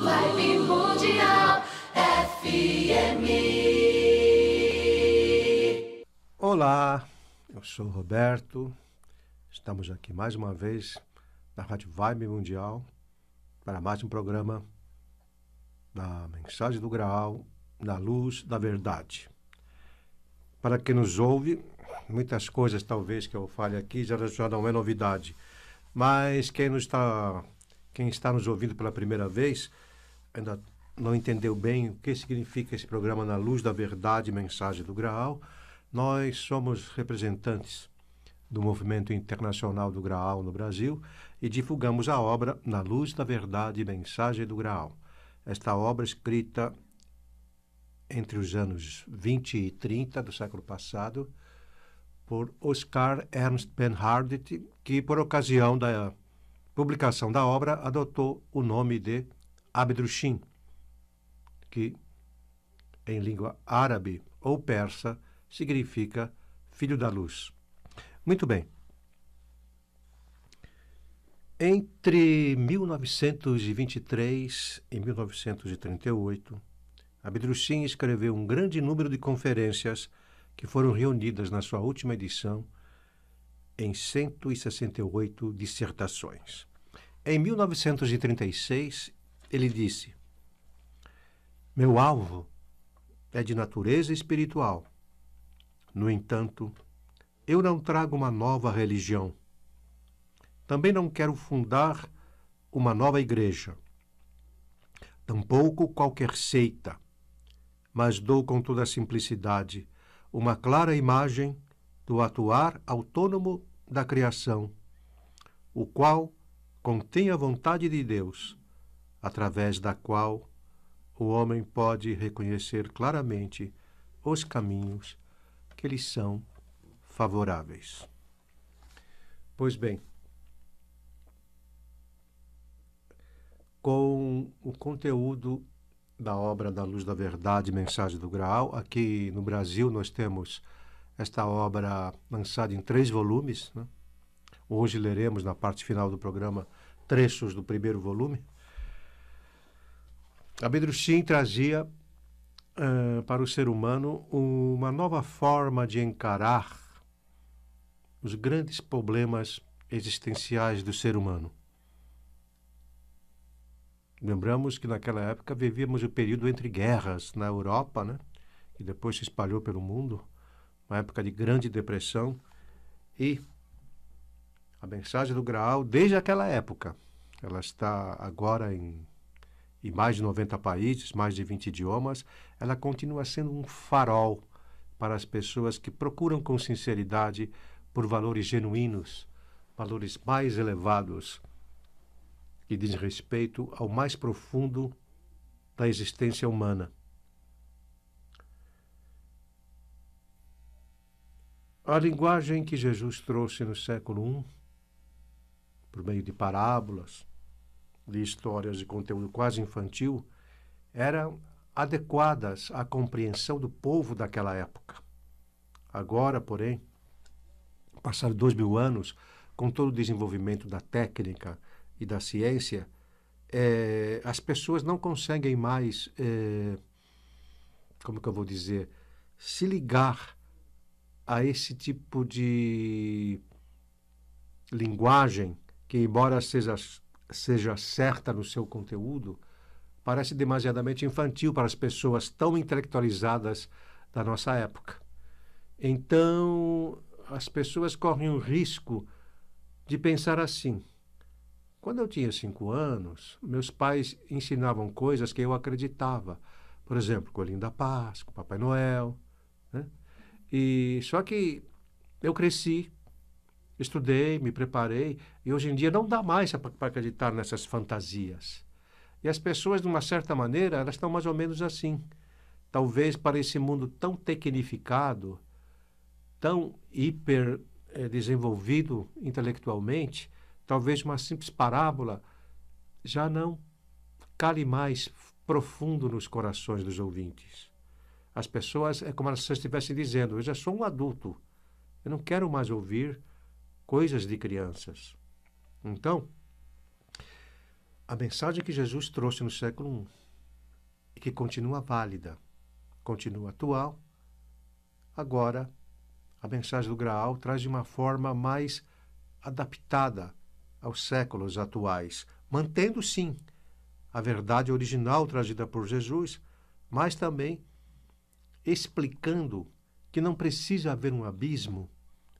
Vibe Mundial FM. Olá, eu sou o Roberto. Estamos aqui mais uma vez na Rádio Vibe Mundial para mais um programa da Mensagem do Graal na Luz da Verdade. Para quem nos ouve, muitas coisas talvez que eu fale aqui já, já não é novidade, mas quem, está, quem está nos ouvindo pela primeira vez, ainda não entendeu bem o que significa esse programa na luz da verdade mensagem do Graal, nós somos representantes do movimento internacional do Graal no Brasil e divulgamos a obra Na Luz da Verdade Mensagem do Graal. Esta obra escrita entre os anos 20 e 30 do século passado por Oscar Ernst Benhardt, que por ocasião da publicação da obra adotou o nome de Abdrushim, que em língua árabe ou persa significa filho da luz. Muito bem. Entre 1923 e 1938, Abdrushim escreveu um grande número de conferências que foram reunidas na sua última edição em 168 dissertações. Em 1936, ele disse: Meu alvo é de natureza espiritual. No entanto, eu não trago uma nova religião. Também não quero fundar uma nova igreja. Tampouco qualquer seita. Mas dou com toda a simplicidade uma clara imagem do atuar autônomo da criação, o qual contém a vontade de Deus através da qual o homem pode reconhecer claramente os caminhos que lhe são favoráveis. Pois bem, com o conteúdo da obra da Luz da Verdade, Mensagem do Graal, aqui no Brasil nós temos esta obra lançada em três volumes. Né? Hoje leremos, na parte final do programa, trechos do primeiro volume. A Bedruchin trazia uh, para o ser humano uma nova forma de encarar os grandes problemas existenciais do ser humano. Lembramos que naquela época vivíamos o período entre guerras na Europa, né? que depois se espalhou pelo mundo, uma época de grande depressão. E a mensagem do Graal, desde aquela época, ela está agora em e mais de 90 países, mais de 20 idiomas, ela continua sendo um farol para as pessoas que procuram com sinceridade por valores genuínos, valores mais elevados, que diz respeito ao mais profundo da existência humana. A linguagem que Jesus trouxe no século I, por meio de parábolas, de histórias de conteúdo quase infantil eram adequadas à compreensão do povo daquela época. Agora, porém, passados dois mil anos, com todo o desenvolvimento da técnica e da ciência, é, as pessoas não conseguem mais, é, como que eu vou dizer, se ligar a esse tipo de linguagem que, embora seja seja certa no seu conteúdo parece demasiadamente infantil para as pessoas tão intelectualizadas da nossa época. Então, as pessoas correm o risco de pensar assim. Quando eu tinha cinco anos, meus pais ensinavam coisas que eu acreditava. Por exemplo, Colinho da Páscoa, Papai Noel. Né? E, só que eu cresci Estudei, me preparei, e hoje em dia não dá mais para acreditar nessas fantasias. E as pessoas, de uma certa maneira, elas estão mais ou menos assim. Talvez para esse mundo tão tecnificado, tão hiper eh, desenvolvido intelectualmente, talvez uma simples parábola já não cale mais profundo nos corações dos ouvintes. As pessoas, é como se estivessem dizendo: Eu já sou um adulto, eu não quero mais ouvir coisas de crianças. Então, a mensagem que Jesus trouxe no século I e que continua válida, continua atual, agora a mensagem do Graal traz de uma forma mais adaptada aos séculos atuais, mantendo sim a verdade original trazida por Jesus, mas também explicando que não precisa haver um abismo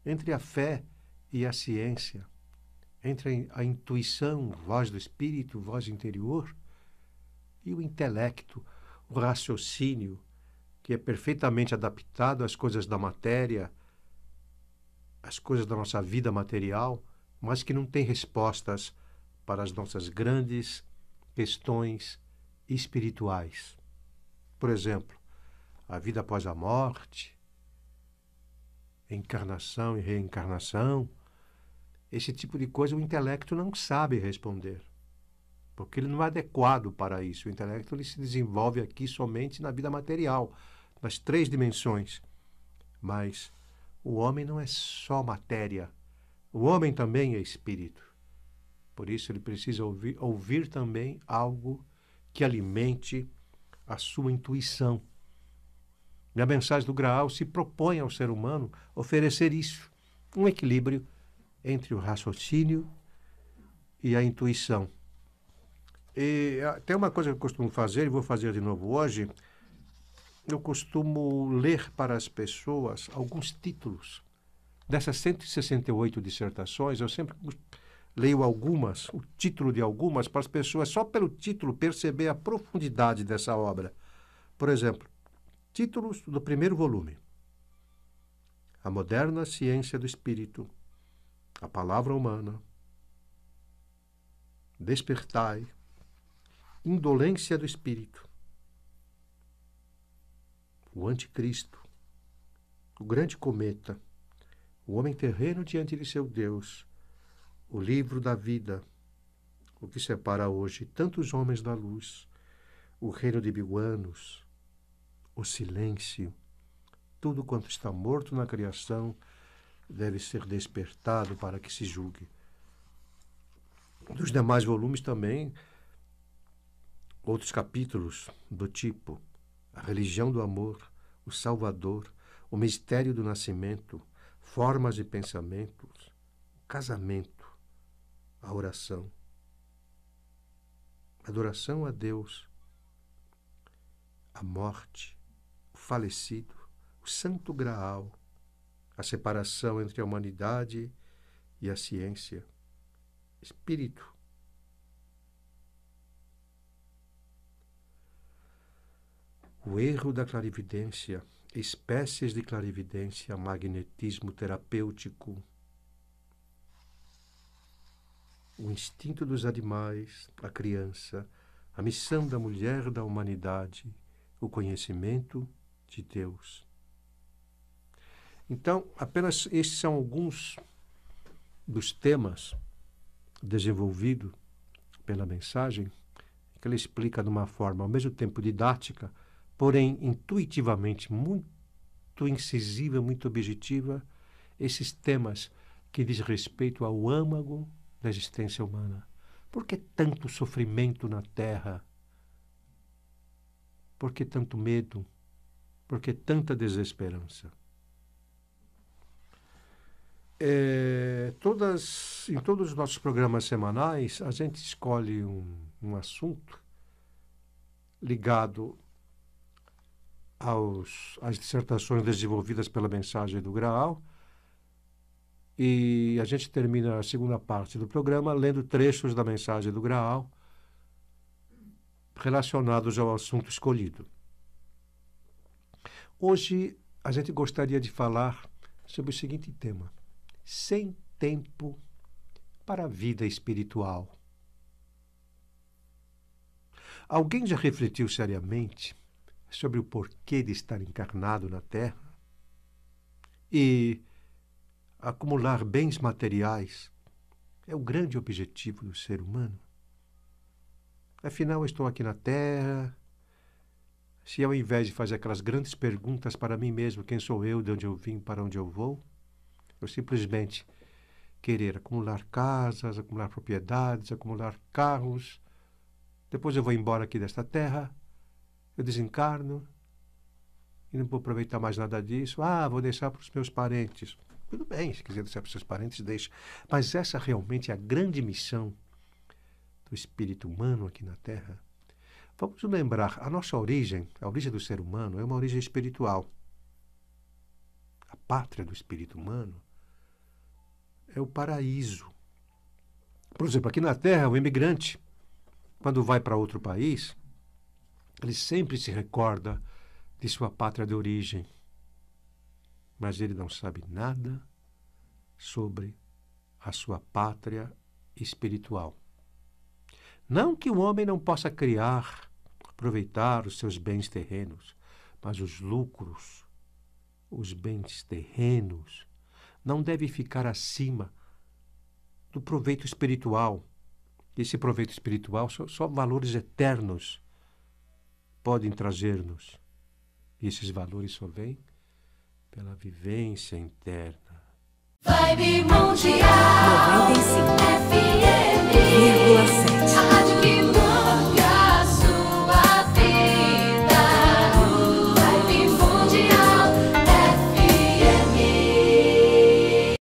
entre a fé e e a ciência, entre a intuição, voz do espírito, voz interior, e o intelecto, o raciocínio, que é perfeitamente adaptado às coisas da matéria, às coisas da nossa vida material, mas que não tem respostas para as nossas grandes questões espirituais. Por exemplo, a vida após a morte, encarnação e reencarnação, esse tipo de coisa o intelecto não sabe responder, porque ele não é adequado para isso. O intelecto ele se desenvolve aqui somente na vida material, nas três dimensões. Mas o homem não é só matéria, o homem também é espírito. Por isso ele precisa ouvir, ouvir também algo que alimente a sua intuição. E a mensagem do Graal se propõe ao ser humano oferecer isso, um equilíbrio entre o raciocínio e a intuição. E ah, tem uma coisa que eu costumo fazer, e vou fazer de novo hoje, eu costumo ler para as pessoas alguns títulos. Dessas 168 dissertações, eu sempre leio algumas, o título de algumas, para as pessoas, só pelo título, perceber a profundidade dessa obra. Por exemplo, títulos do primeiro volume: A Moderna Ciência do Espírito, a palavra humana. Despertai, indolência do espírito. O anticristo, o grande cometa, o homem terreno diante de seu Deus, o livro da vida, o que separa hoje tantos homens da luz, o reino de biguanos o silêncio, tudo quanto está morto na criação deve ser despertado para que se julgue. Dos demais volumes também, outros capítulos do tipo A Religião do Amor, O Salvador, O Mistério do Nascimento, Formas e Pensamentos, O Casamento, a Oração, Adoração a Deus, a Morte, o Falecido, o Santo Graal, a separação entre a humanidade e a ciência. Espírito. O erro da clarividência, espécies de clarividência, magnetismo terapêutico, o instinto dos animais, a criança, a missão da mulher da humanidade, o conhecimento de Deus. Então, apenas esses são alguns dos temas desenvolvidos pela mensagem, que ela explica de uma forma ao mesmo tempo didática, porém intuitivamente muito incisiva, muito objetiva, esses temas que diz respeito ao âmago da existência humana. Por que tanto sofrimento na Terra? Por que tanto medo? Por que tanta desesperança? É, todas, em todos os nossos programas semanais, a gente escolhe um, um assunto ligado aos, às dissertações desenvolvidas pela mensagem do Graal. E a gente termina a segunda parte do programa lendo trechos da mensagem do Graal relacionados ao assunto escolhido. Hoje a gente gostaria de falar sobre o seguinte tema: sem tempo para a vida espiritual. Alguém já refletiu seriamente sobre o porquê de estar encarnado na Terra e acumular bens materiais é o grande objetivo do ser humano. Afinal, estou aqui na Terra. Se ao invés de fazer aquelas grandes perguntas para mim mesmo, quem sou eu, de onde eu vim, para onde eu vou, eu simplesmente querer acumular casas, acumular propriedades, acumular carros. Depois eu vou embora aqui desta terra, eu desencarno e não vou aproveitar mais nada disso. Ah, vou deixar para os meus parentes. Tudo bem, se quiser deixar para os seus parentes, deixa. Mas essa realmente é a grande missão do espírito humano aqui na Terra. Vamos lembrar, a nossa origem, a origem do ser humano, é uma origem espiritual. A pátria do espírito humano é o paraíso. Por exemplo, aqui na Terra, o imigrante, quando vai para outro país, ele sempre se recorda de sua pátria de origem, mas ele não sabe nada sobre a sua pátria espiritual. Não que o homem não possa criar, aproveitar os seus bens terrenos, mas os lucros, os bens terrenos não deve ficar acima do proveito espiritual. Esse proveito espiritual só, só valores eternos podem trazer-nos. E esses valores só vêm pela vivência interna. Vibe Mundial A Rádio que